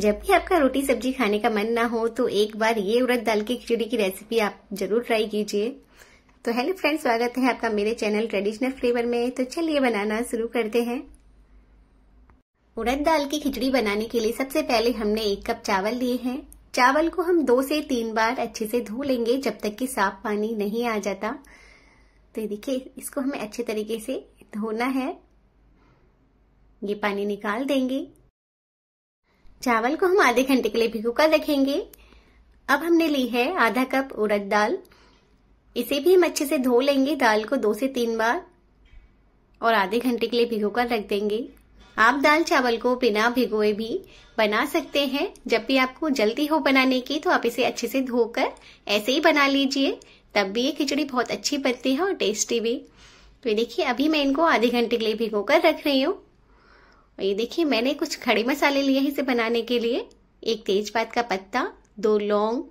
जब भी आपका रोटी सब्जी खाने का मन ना हो तो एक बार ये उड़द दाल की खिचड़ी की रेसिपी आप जरूर ट्राई कीजिए तो हेलो फ्रेंड्स स्वागत है आपका मेरे चैनल ट्रेडिशनल फ्लेवर में तो चलिए बनाना शुरू करते हैं उड़द दाल की खिचड़ी बनाने के लिए सबसे पहले हमने एक कप चावल लिए हैं चावल को हम दो से तीन बार अच्छे से धो लेंगे जब तक कि साफ पानी नहीं आ जाता तो देखिए इसको हमें अच्छे तरीके से धोना है ये पानी निकाल देंगे चावल को हम आधे घंटे के लिए भिगोकर रखेंगे अब हमने ली है आधा कप उड़द दाल इसे भी हम अच्छे से धो लेंगे दाल को दो से तीन बार और आधे घंटे के लिए भिगोकर रख देंगे आप दाल चावल को बिना भिगोए भी बना सकते हैं जब भी आपको जल्दी हो बनाने की तो आप इसे अच्छे से धोकर ऐसे ही बना लीजिए तब भी ये खिचड़ी बहुत अच्छी बनती है और टेस्टी भी तो देखिए अभी मैं इनको आधे घंटे के लिए भिगो कर रख रही हूँ और ये देखिए मैंने कुछ खड़े मसाले लिए हैं इसे बनाने के लिए एक तेजपात का पत्ता दो लौंग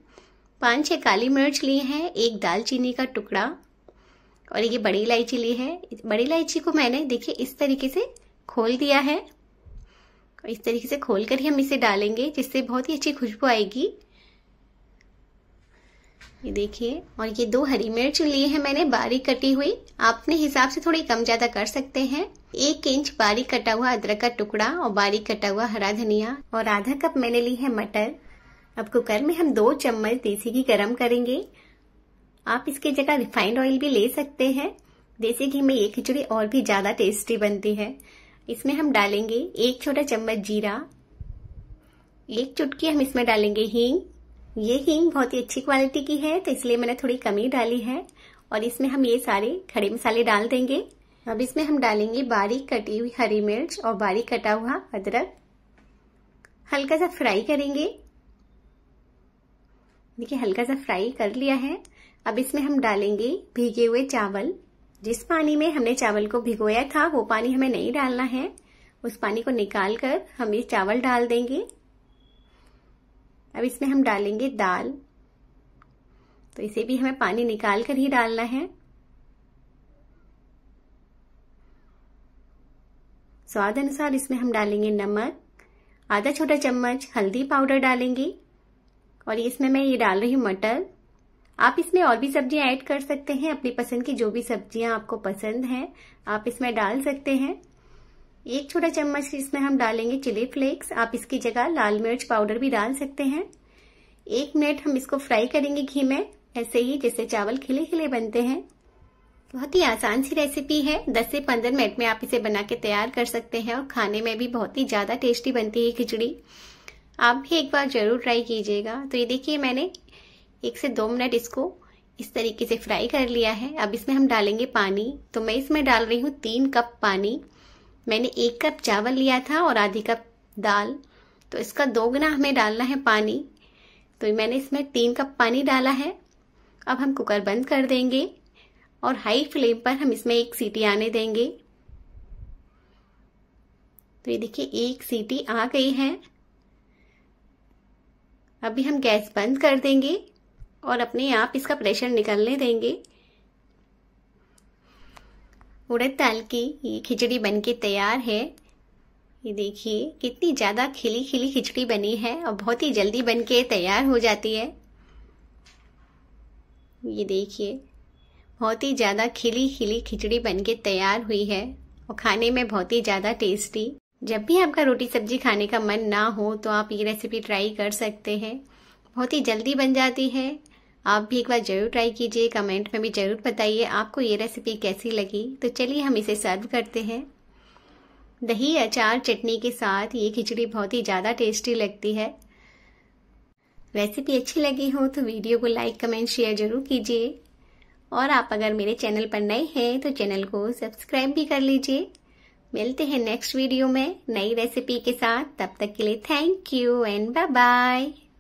पाँच छः काली मिर्च लिए हैं एक दालचीनी का टुकड़ा और ये बड़ी इलायची ली है बड़ी इलायची को मैंने देखिए इस तरीके से खोल दिया है और इस तरीके से खोल कर ही हम इसे डालेंगे जिससे बहुत ही अच्छी खुशबू आएगी ये देखिए और ये दो हरी मिर्च लिए हैं मैंने बारीक कटी हुई आप अपने हिसाब से थोड़ी कम ज्यादा कर सकते हैं एक इंच बारीक कटा हुआ अदरक का टुकड़ा और बारीक कटा हुआ हरा धनिया और आधा कप मैंने ली है मटर अब कुकर में हम दो चम्मच देसी घी गर्म करेंगे आप इसकी जगह रिफाइंड ऑयल भी ले सकते हैं देसी घी में ये खिचड़ी और भी ज्यादा टेस्टी बनती है इसमें हम डालेंगे एक छोटा चम्मच जीरा एक चुटकी हम इसमें डालेंगे हींग ये हींग बहुत ही अच्छी क्वालिटी की है तो इसलिए मैंने थोड़ी कमी डाली है और इसमें हम ये सारे खड़े मसाले डाल देंगे अब इसमें हम डालेंगे बारीक कटी हुई हरी मिर्च और बारीक कटा हुआ अदरक हल्का सा फ्राई करेंगे देखिए हल्का सा फ्राई कर लिया है अब इसमें हम डालेंगे भीगे हुए चावल जिस पानी में हमने चावल को भिगोया था वो पानी हमें नहीं डालना है उस पानी को निकाल कर हम ये चावल डाल देंगे अब इसमें हम डालेंगे दाल तो इसे भी हमें पानी निकाल कर ही डालना है स्वाद अनुसार इसमें हम डालेंगे नमक आधा छोटा चम्मच हल्दी पाउडर डालेंगे और इसमें मैं ये डाल रही हूँ मटर आप इसमें और भी सब्जियां ऐड कर सकते हैं अपनी पसंद की जो भी सब्जियां आपको पसंद हैं आप इसमें डाल सकते हैं एक छोटा चम्मच इसमें हम डालेंगे चिली फ्लेक्स आप इसकी जगह लाल मिर्च पाउडर भी डाल सकते हैं एक मिनट हम इसको फ्राई करेंगे घी में ऐसे ही जैसे चावल खिले खिले बनते हैं बहुत ही आसान सी रेसिपी है 10 से 15 मिनट में आप इसे बना के तैयार कर सकते हैं और खाने में भी बहुत ही ज़्यादा टेस्टी बनती है खिचड़ी आप भी एक बार ज़रूर ट्राई कीजिएगा तो ये देखिए मैंने एक से दो मिनट इसको इस तरीके से फ्राई कर लिया है अब इसमें हम डालेंगे पानी तो मैं इसमें डाल रही हूँ तीन कप पानी मैंने एक कप चावल लिया था और आधी कप दाल तो इसका दोगुना हमें डालना है पानी तो मैंने इसमें तीन कप पानी डाला है अब हम कुकर बंद कर देंगे और हाई फ्लेम पर हम इसमें एक सीटी आने देंगे तो ये देखिए एक सीटी आ गई है अभी हम गैस बंद कर देंगे और अपने आप इसका प्रेशर निकलने देंगे उड़द दाल की ये खिचड़ी बन के तैयार है ये देखिए कितनी ज़्यादा खिली खिली खिचड़ी बनी है और बहुत ही जल्दी बन के तैयार हो जाती है ये देखिए बहुत ही ज़्यादा खिली खिली खिचड़ी बन के तैयार हुई है और खाने में बहुत ही ज़्यादा टेस्टी जब भी आपका रोटी सब्जी खाने का मन ना हो तो आप ये रेसिपी ट्राई कर सकते हैं बहुत ही जल्दी बन जाती है आप भी एक बार जरूर ट्राई कीजिए कमेंट में भी जरूर बताइए आपको ये रेसिपी कैसी लगी तो चलिए हम इसे सर्व करते हैं दही अचार चटनी के साथ ये खिचड़ी बहुत ही ज़्यादा टेस्टी लगती है रेसिपी अच्छी लगी हो तो वीडियो को लाइक कमेंट शेयर जरूर कीजिए और आप अगर मेरे चैनल पर नए हैं तो चैनल को सब्सक्राइब भी कर लीजिए मिलते हैं नेक्स्ट वीडियो में नई रेसिपी के साथ तब तक के लिए thank you and bye bye